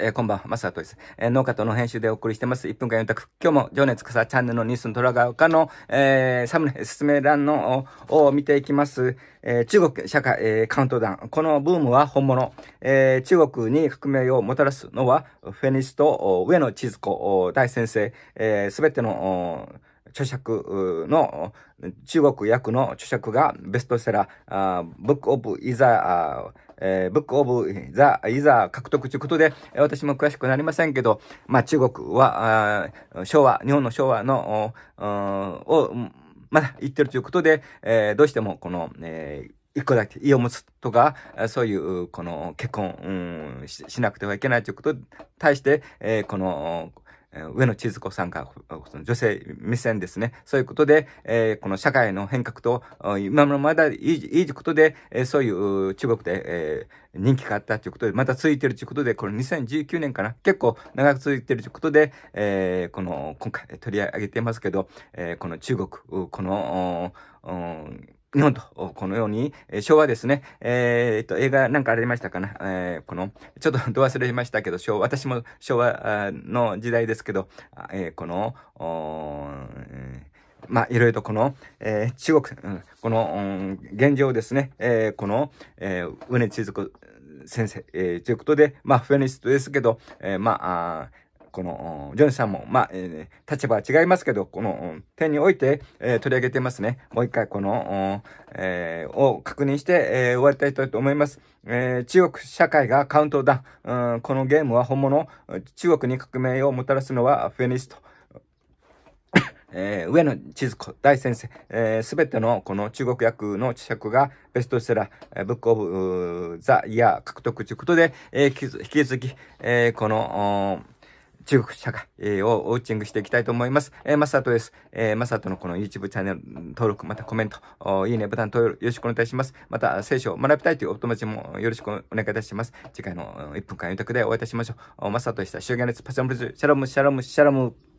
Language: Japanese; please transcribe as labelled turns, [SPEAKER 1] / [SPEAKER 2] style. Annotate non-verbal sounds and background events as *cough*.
[SPEAKER 1] えー、こんばんは、マサトです。えー、農家との編集でお送りしてます。1分間4択。今日も情熱草チャンネルのニュースの虎が丘の、えー、サムネ、説明欄のを見ていきます。え中国社会、えカウントダウン。このブームは本物。え中国に革命をもたらすのは、フェニスト、上野千鶴子大先生、えすべての、著作の、中国役の著作がベストセラー、ブックオブイザー、えー、ブックオブザ・イザ獲得ということで、私も詳しくなりませんけど、まあ中国は、昭和、日本の昭和の、を、まだ言ってるということで、えー、どうしてもこの、えー一個だけ家を持つとか、そういう、この結婚、うんし、しなくてはいけないということに対して、えー、この、上野千鶴子さんが、女性目線ですね。そういうことで、えー、この社会の変革と、今のまだいい、いいことで、えそういう中国で、えー、人気があったということで、また続いているということで、この2019年かな、結構長く続いているということで、えー、この、今回取り上げてますけど、えこの中国、この、日本と、このように、えー、昭和ですね、えー、っと、映画なんかありましたかなえー、この、ちょっと *laughs* ど忘れましたけど、昭和、私も昭和の時代ですけど、えー、この、まあ、いろいろとこの、えー、中国、この、うん、現状ですね、えー、この、えー、ウネチズコ先生、えー、ということで、まあ、フェニストですけど、えー、まあ、あこの、ジョンさんも、まあ、えー、立場は違いますけど、この点において、えー、取り上げてますね。もう一回この、えー、を確認して、えー、終わりたいと思います。えー、中国社会がカウントダウン、うん、このゲームは本物、中国に革命をもたらすのはフェニスト。えー、上野千鶴子大先生、す、えー、べ、てのこの中国役の磁石がベストセラー、えー、ブックオブザイヤー獲得ということで、えー、引き続き、えー、この、中国社会、えー、をウォッチングしていきたいと思います。えー、マサトです。えー、マサトのこの YouTube チャンネル登録、またコメント、いいねボタン登録よろしくお願いいたします。また、聖書を学びたいというお友達もよろしくお願いいたします。次回の1分間予約でお会いいたしましょう。マサトでした。終言列パシャンブルズ、シャラム、シャラム、シャラム。